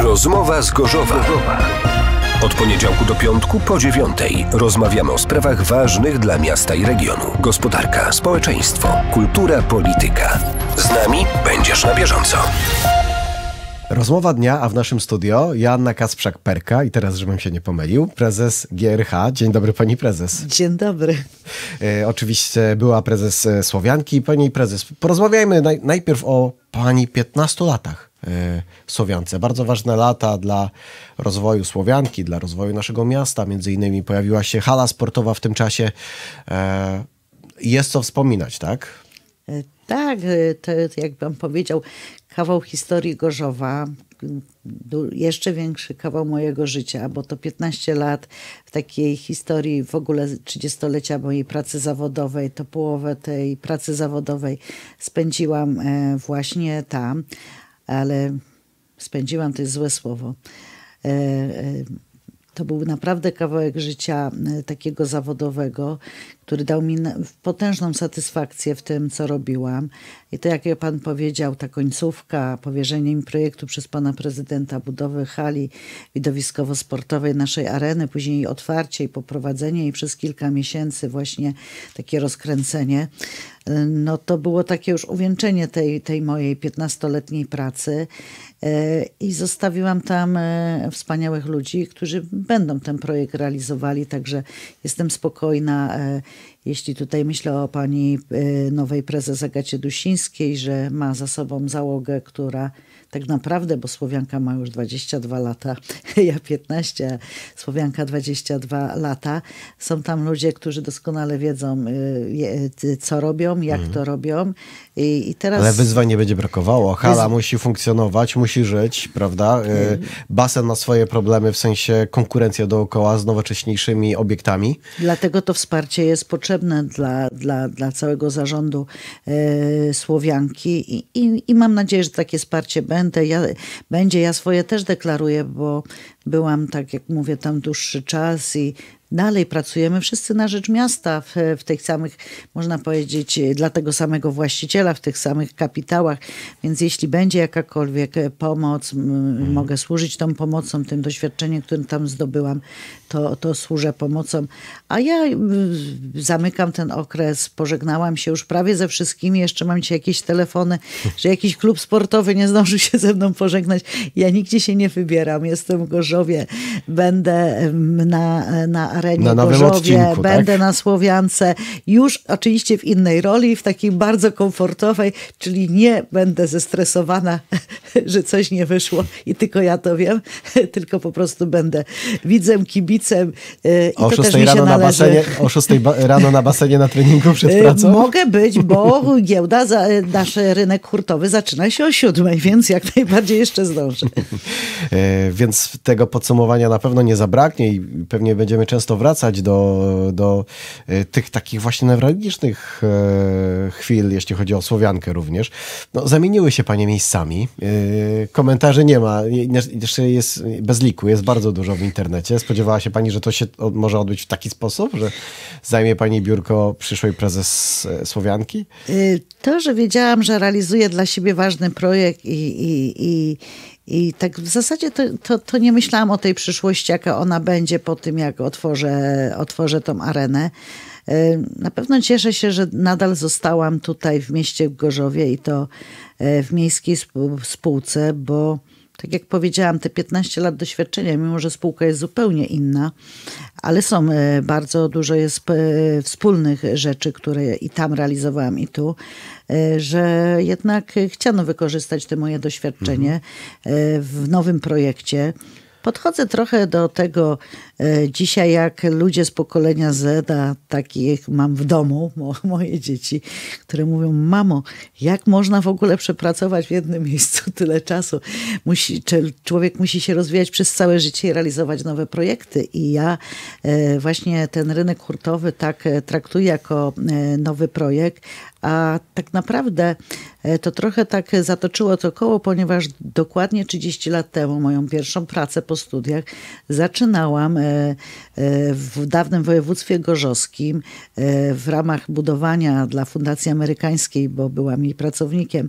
Rozmowa z Gorzowa. Od poniedziałku do piątku po dziewiątej rozmawiamy o sprawach ważnych dla miasta i regionu. Gospodarka, społeczeństwo, kultura, polityka. Z nami będziesz na bieżąco. Rozmowa dnia, a w naszym studio Joanna Kasprzak-Perka i teraz, żebym się nie pomylił, prezes GRH. Dzień dobry pani prezes. Dzień dobry. E, oczywiście była prezes e, Słowianki. Pani prezes, porozmawiajmy naj najpierw o pani 15 latach y, Słowiance. Bardzo ważne lata dla rozwoju Słowianki, dla rozwoju naszego miasta. Między innymi pojawiła się hala sportowa w tym czasie. E, jest co wspominać, tak? E, tak, e, to jakbym powiedział, kawał historii Gorzowa, był jeszcze większy kawał mojego życia, bo to 15 lat w takiej historii w ogóle 30-lecia mojej pracy zawodowej, to połowę tej pracy zawodowej spędziłam e, właśnie tam, ale spędziłam to jest złe słowo. E, e, to był naprawdę kawałek życia takiego zawodowego, który dał mi potężną satysfakcję w tym, co robiłam. I to, jak pan powiedział, ta końcówka, powierzenie mi projektu przez pana prezydenta budowy hali widowiskowo-sportowej naszej areny, później otwarcie i poprowadzenie i przez kilka miesięcy właśnie takie rozkręcenie, no to było takie już uwieńczenie tej, tej mojej 15-letniej pracy e, i zostawiłam tam e, wspaniałych ludzi, którzy będą ten projekt realizowali, także jestem spokojna e, jeśli tutaj myślę o pani y, nowej prezes Agacie Dusińskiej, że ma za sobą załogę, która tak naprawdę, bo Słowianka ma już 22 lata, ja 15, Słowianka 22 lata. Są tam ludzie, którzy doskonale wiedzą, y, y, co robią, jak mhm. to robią. I, I, teraz... Ale wyzwań nie będzie brakowało. Hala Wyz... musi funkcjonować, musi żyć, prawda? Y, basen ma swoje problemy, w sensie konkurencja dookoła z nowocześniejszymi obiektami. Dlatego to wsparcie jest potrzebne dla, dla, dla całego zarządu Słowianki I, i, i mam nadzieję, że takie wsparcie będzie ja, będzie. Ja swoje też deklaruję, bo byłam, tak jak mówię, tam dłuższy czas i Dalej pracujemy wszyscy na rzecz miasta w, w tych samych, można powiedzieć, dla tego samego właściciela, w tych samych kapitałach. Więc jeśli będzie jakakolwiek pomoc, mhm. mogę służyć tą pomocą, tym doświadczeniem, którym tam zdobyłam, to, to służę pomocą. A ja zamykam ten okres, pożegnałam się już prawie ze wszystkimi, jeszcze mam dzisiaj jakieś telefony, że jakiś klub sportowy nie zdążył się ze mną pożegnać. Ja nigdzie się nie wybieram, jestem w Gorzowie, będę na, na Arenie na nowym odcinku, tak? będę tak? na Słowiance, już oczywiście w innej roli, w takiej bardzo komfortowej, czyli nie będę zestresowana, że coś nie wyszło i tylko ja to wiem, tylko po prostu będę widzem, kibicem e, i o to też mi się rano Na basenie, o 6 rano na basenie na treningu przed pracą? E, mogę być, bo giełda, za, e, nasz rynek hurtowy zaczyna się o 7, więc jak najbardziej jeszcze zdążę. więc tego podsumowania na pewno nie zabraknie i pewnie będziemy często często wracać do, do e, tych takich właśnie newralgicznych e, chwil, jeśli chodzi o Słowiankę również. No, zamieniły się panie miejscami. E, komentarzy nie ma, jeszcze jest bez liku, jest bardzo dużo w internecie. Spodziewała się pani, że to się może odbyć w taki sposób, że zajmie pani biurko przyszłej prezes Słowianki? To, że wiedziałam, że realizuję dla siebie ważny projekt i, i, i i tak w zasadzie to, to, to, nie myślałam o tej przyszłości, jaka ona będzie po tym, jak otworzę, otworzę tą arenę. E, na pewno cieszę się, że nadal zostałam tutaj w mieście w Gorzowie i to e, w miejskiej spółce, bo tak jak powiedziałam, te 15 lat doświadczenia, mimo że spółka jest zupełnie inna, ale są e, bardzo dużo jest e, wspólnych rzeczy, które i tam realizowałam, i tu, e, że jednak chciano wykorzystać te moje doświadczenie mhm. w nowym projekcie. Podchodzę trochę do tego E, dzisiaj jak ludzie z pokolenia Z, a takich mam w domu, moje dzieci, które mówią, mamo, jak można w ogóle przepracować w jednym miejscu tyle czasu? Musi, człowiek musi się rozwijać przez całe życie i realizować nowe projekty. I ja e, właśnie ten rynek hurtowy tak e, traktuję jako nowy projekt, a tak naprawdę to trochę tak zatoczyło to koło, ponieważ dokładnie 30 lat temu moją pierwszą pracę po studiach zaczynałam E, e, w dawnym województwie gorzowskim e, w ramach budowania dla Fundacji Amerykańskiej, bo byłam jej pracownikiem,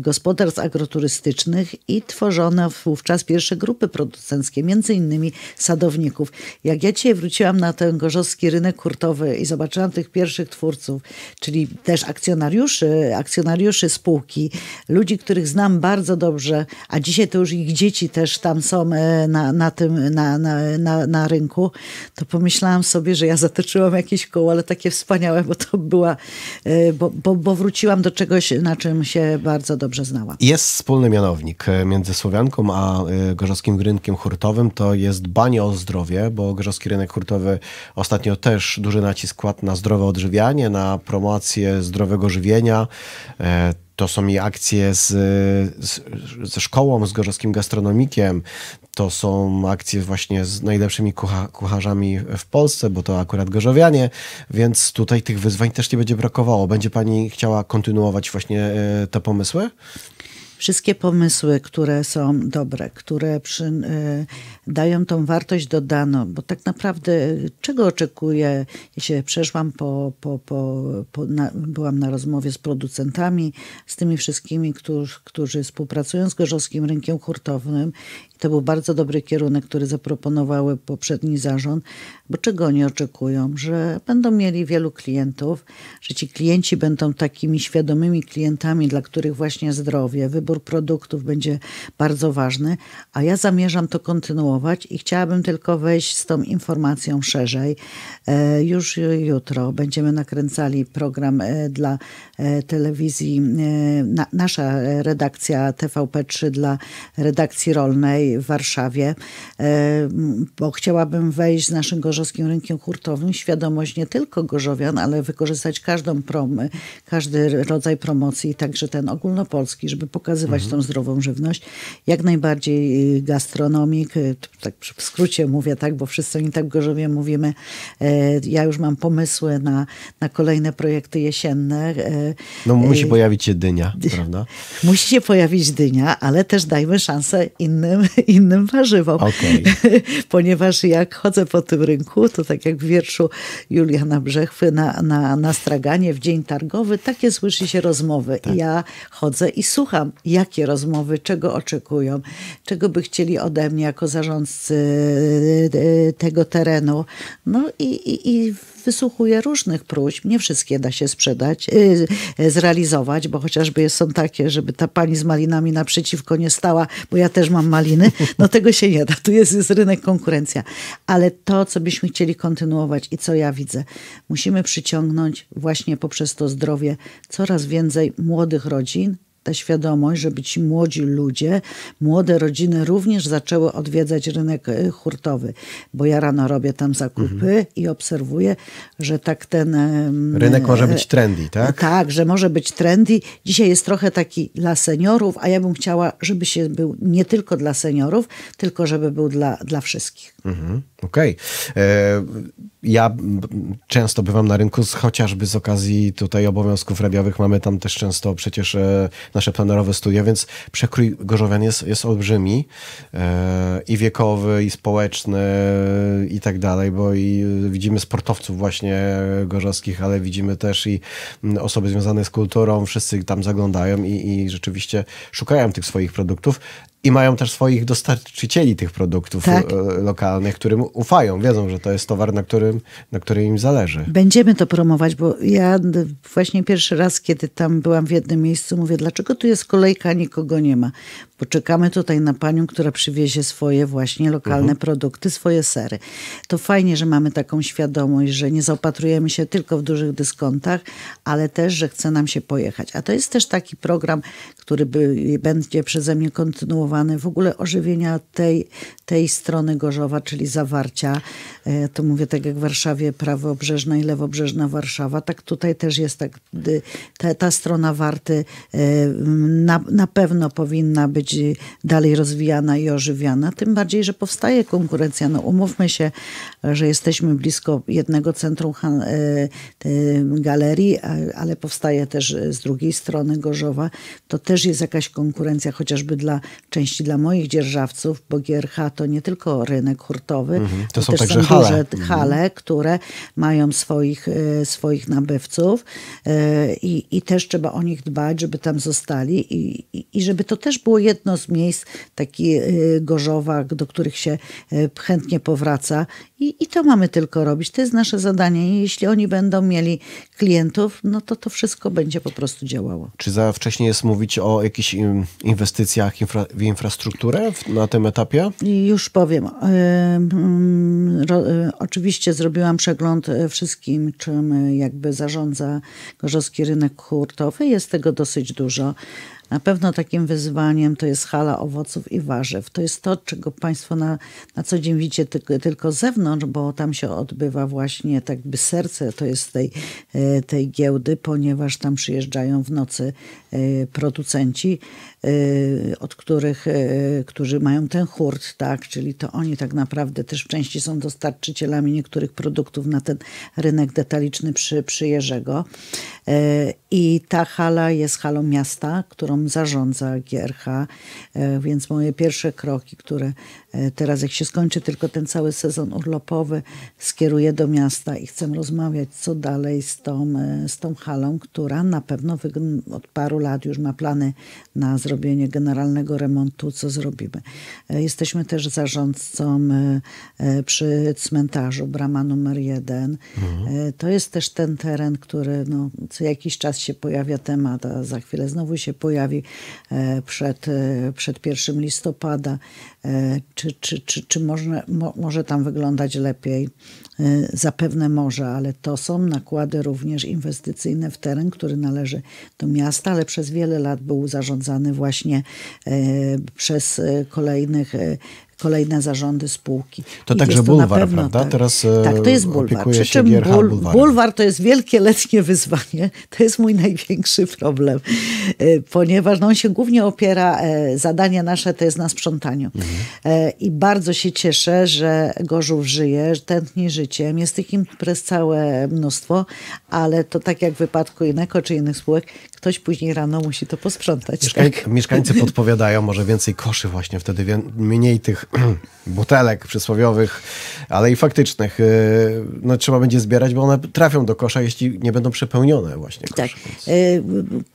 gospodarstw agroturystycznych i tworzono wówczas pierwsze grupy producenckie, między innymi sadowników. Jak ja dzisiaj wróciłam na ten gorzowski rynek hurtowy i zobaczyłam tych pierwszych twórców, czyli też akcjonariuszy, akcjonariuszy spółki, ludzi, których znam bardzo dobrze, a dzisiaj to już ich dzieci też tam są na, na tym, na, na, na, na rynku, to pomyślałam sobie, że ja zatoczyłam jakieś koło, ale takie wspaniałe, bo to była, e, bo, bo, bo wróciłam do czegoś, na czym się bardzo dobrze znałam. Jest wspólny mianownik e, między Słowianką a e, gorzowskim rynkiem hurtowym, to jest dbanie o zdrowie, bo gorzowski rynek hurtowy ostatnio też duży nacisk kładł na zdrowe odżywianie, na promocję zdrowego żywienia, to są i akcje z, z, ze szkołą, z gorzowskim gastronomikiem, to są akcje właśnie z najlepszymi kucha, kucharzami w Polsce, bo to akurat gorzowianie, więc tutaj tych wyzwań też nie będzie brakowało. Będzie pani chciała kontynuować właśnie e, te pomysły? wszystkie pomysły, które są dobre, które przy, e, dają tą wartość dodaną, bo tak naprawdę czego oczekuję, ja się przeszłam, po, po, po, po na, byłam na rozmowie z producentami, z tymi wszystkimi, którzy, którzy współpracują z Gorzowskim Rynkiem Hurtownym i to był bardzo dobry kierunek, który zaproponowały poprzedni zarząd, bo czego oni oczekują, że będą mieli wielu klientów, że ci klienci będą takimi świadomymi klientami, dla których właśnie zdrowie, wybór produktów będzie bardzo ważny, a ja zamierzam to kontynuować i chciałabym tylko wejść z tą informacją szerzej. E, już jutro będziemy nakręcali program e, dla e, telewizji, nasza redakcja TVP3 dla redakcji rolnej w Warszawie, bo chciałabym wejść z naszym gorzowskim rynkiem hurtowym świadomość nie tylko gorzowian, ale wykorzystać każdą prom, każdy rodzaj promocji, także ten ogólnopolski, żeby pokazać przekazywać mhm. tą zdrową żywność. Jak najbardziej y, gastronomik, y, tak w skrócie mówię tak, bo wszyscy oni tak gorzowie mówimy. E, ja już mam pomysły na, na kolejne projekty jesienne. E, no e, musi pojawić się dynia, prawda? Musi się pojawić dynia, ale też dajmy szansę innym, innym warzywom. Okay. Ponieważ jak chodzę po tym rynku, to tak jak w wierszu Juliana Brzechwy na, na, na straganie w dzień targowy, takie słyszy się rozmowy. Tak. Ja chodzę i słucham jakie rozmowy, czego oczekują, czego by chcieli ode mnie jako zarządcy e, e, tego terenu. No i, i, i wysłuchuję różnych próśb. Nie wszystkie da się sprzedać, e, zrealizować, bo chociażby są takie, żeby ta pani z malinami naprzeciwko nie stała, bo ja też mam maliny. No tego się nie da. Tu jest, jest rynek, konkurencja. Ale to, co byśmy chcieli kontynuować i co ja widzę, musimy przyciągnąć właśnie poprzez to zdrowie coraz więcej młodych rodzin, ta świadomość, żeby ci młodzi ludzie, młode rodziny również zaczęły odwiedzać rynek e, hurtowy. Bo ja rano robię tam zakupy mhm. i obserwuję, że tak ten... Rynek może e, być trendy, tak? Tak, że może być trendy. Dzisiaj jest trochę taki dla seniorów, a ja bym chciała, żeby się był nie tylko dla seniorów, tylko żeby był dla, dla wszystkich. Mhm. Okej. Okay. E, ja często bywam na rynku, chociażby z okazji tutaj obowiązków radiowych. Mamy tam też często przecież nasze plenerowe studia, więc przekrój Gorzowian jest, jest olbrzymi e, i wiekowy, i społeczny i tak dalej, bo i widzimy sportowców właśnie gorzowskich, ale widzimy też i osoby związane z kulturą, wszyscy tam zaglądają i, i rzeczywiście szukają tych swoich produktów i mają też swoich dostarczycieli tych produktów tak. E, lokalnych, którym ufają, wiedzą, że to jest towar, na którym, na którym im zależy. Będziemy to promować, bo ja właśnie pierwszy raz, kiedy tam byłam w jednym miejscu, mówię, dlaczego tu jest kolejka, nikogo nie ma? Poczekamy tutaj na panią, która przywiezie swoje właśnie lokalne mhm. produkty, swoje sery. To fajnie, że mamy taką świadomość, że nie zaopatrujemy się tylko w dużych dyskontach, ale też, że chce nam się pojechać. A to jest też taki program, który by, będzie przeze mnie kontynuowany kontynuowane, w ogóle ożywienia tej, tej strony Gorzowa, czyli zawarcia. E, to mówię tak jak w Warszawie prawobrzeżna i lewobrzeżna Warszawa, tak tutaj też jest tak, ta, ta strona Warty e, na, na pewno powinna być dalej rozwijana i ożywiana, tym bardziej, że powstaje konkurencja. No umówmy się, że jesteśmy blisko jednego centrum e, galerii, ale powstaje też z drugiej strony Gorzowa. To też jest jakaś konkurencja chociażby dla części dla moich dzierżawców, bo GRH to nie tylko rynek hurtowy, mhm. to są też także są duże mhm. hale, które mają swoich, e, swoich nabywców e, i, i też trzeba o nich dbać, żeby tam zostali i, i, i żeby to też było jedno z miejsc, taki e, Gorzowa, do których się chętnie powraca i, I to mamy tylko robić. To jest nasze zadanie. Jeśli oni będą mieli klientów, no to to wszystko będzie po prostu działało. Czy za wcześnie jest mówić o jakichś inwestycjach infra w infrastrukturę w, na tym etapie? Już powiem. Y, oczywiście zrobiłam przegląd y, wszystkim, czym y, jakby zarządza gorzowski rynek hurtowy. Jest tego dosyć dużo. Na pewno takim wyzwaniem to jest hala owoców i warzyw. To jest to, czego Państwo na, na co dzień widzicie tylko, tylko z zewnątrz, bo tam się odbywa właśnie tak by serce to jest tej, e, tej giełdy, ponieważ tam przyjeżdżają w nocy e, producenci, e, od których, którzy mają ten hurt, tak, czyli to oni tak naprawdę też w części są dostarczycielami niektórych produktów na ten rynek detaliczny przy, przyjeżdżego. I ta hala jest halą miasta, którą zarządza GRH, e, więc moje pierwsze kroki, które e, teraz jak się skończy tylko ten cały sezon urlopowy, skieruję do miasta i chcę rozmawiać co dalej z tą, e, z tą halą, która na pewno od paru lat już ma plany na zrobienie generalnego remontu, co zrobimy. Jesteśmy też zarządcą przy cmentarzu, brama numer jeden. Mhm. To jest też ten teren, który no, co jakiś czas się pojawia temat, a za chwilę znowu się pojawi pojawi e, przed, e, przed 1 listopada. E, czy, czy, czy, czy może, mo, może tam wyglądać lepiej. E, zapewne może, ale to są nakłady również inwestycyjne w teren, który należy do miasta, ale przez wiele lat był zarządzany właśnie e, przez kolejnych kolejne zarządy spółki. To I także bulwar, to prawda? Tak. Teraz tak, to jest bulwar. Przy czym bul, bulwar to jest wielkie letnie wyzwanie. To jest mój największy problem, ponieważ no, on się głównie opiera, zadanie nasze to jest na sprzątaniu. Mhm. E, I bardzo się cieszę, że Gorzów żyje, tętni życiem. Jest tych imprez całe mnóstwo, ale to tak jak w wypadku Ineko czy innych spółek, ktoś później rano musi to posprzątać. Mieszkań, tak? Mieszkańcy podpowiadają, może więcej koszy właśnie wtedy, mniej tych butelek przysłowiowych, ale i faktycznych. Y, no, trzeba będzie zbierać, bo one trafią do kosza, jeśli nie będą przepełnione właśnie kosze. Tak. Więc... Y,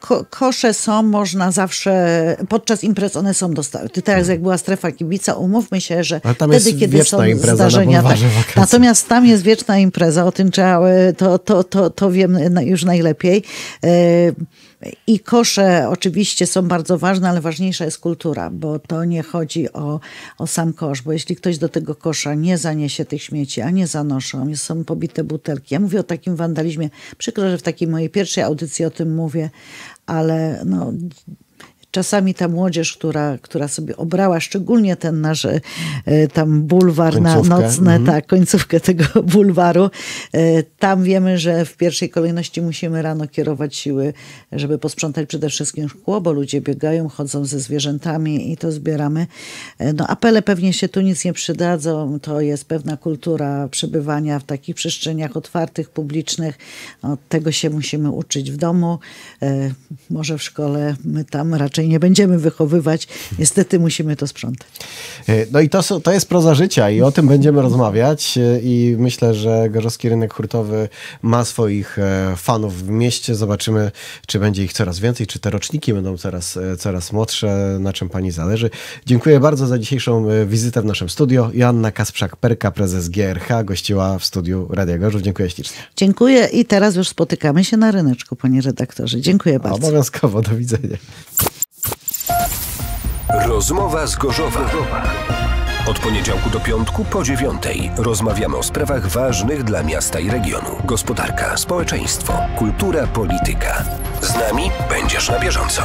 ko kosze są, można zawsze, podczas imprez one są Ty Teraz jak była strefa kibica, umówmy się, że wtedy, kiedy są impreza, zdarzenia. Tak. Natomiast tam jest wieczna impreza, o tym trzeba, y, to, to, to, to wiem już najlepiej. I kosze oczywiście są bardzo ważne, ale ważniejsza jest kultura, bo to nie chodzi o, o sam kosz, bo jeśli ktoś do tego kosza nie zaniesie tych śmieci, a nie zanoszą, są pobite butelki. Ja mówię o takim wandalizmie. Przykro, że w takiej mojej pierwszej audycji o tym mówię, ale no, czasami ta młodzież, która, która sobie obrała, szczególnie ten nasz e, tam bulwar końcówkę. na nocne, mm tak, końcówkę tego bulwaru, e, tam wiemy, że w pierwszej kolejności musimy rano kierować siły, żeby posprzątać przede wszystkim szkło, bo ludzie biegają, chodzą ze zwierzętami i to zbieramy. E, no apele pewnie się tu nic nie przydadzą, to jest pewna kultura przebywania w takich przestrzeniach otwartych, publicznych. Od no, tego się musimy uczyć w domu, może w szkole my tam raczej i nie będziemy wychowywać. Niestety musimy to sprzątać. E, no i to, to jest proza życia i o tym będziemy rozmawiać e, i myślę, że gorzowski rynek hurtowy ma swoich e, fanów w mieście. Zobaczymy, czy będzie ich coraz więcej, czy te roczniki będą coraz, coraz młodsze, na czym pani zależy. Dziękuję bardzo za dzisiejszą wizytę w naszym studio. Joanna Kasprzak-Perka, prezes GRH, gościła w studiu Radia Gorzów. Dziękuję ślicznie. Dziękuję i teraz już spotykamy się na ryneczku, panie redaktorze. Dziękuję bardzo. Obowiązkowo, do widzenia. Rozmowa z Gorzowa. Od poniedziałku do piątku po dziewiątej rozmawiamy o sprawach ważnych dla miasta i regionu. Gospodarka, społeczeństwo, kultura, polityka. Z nami będziesz na bieżąco.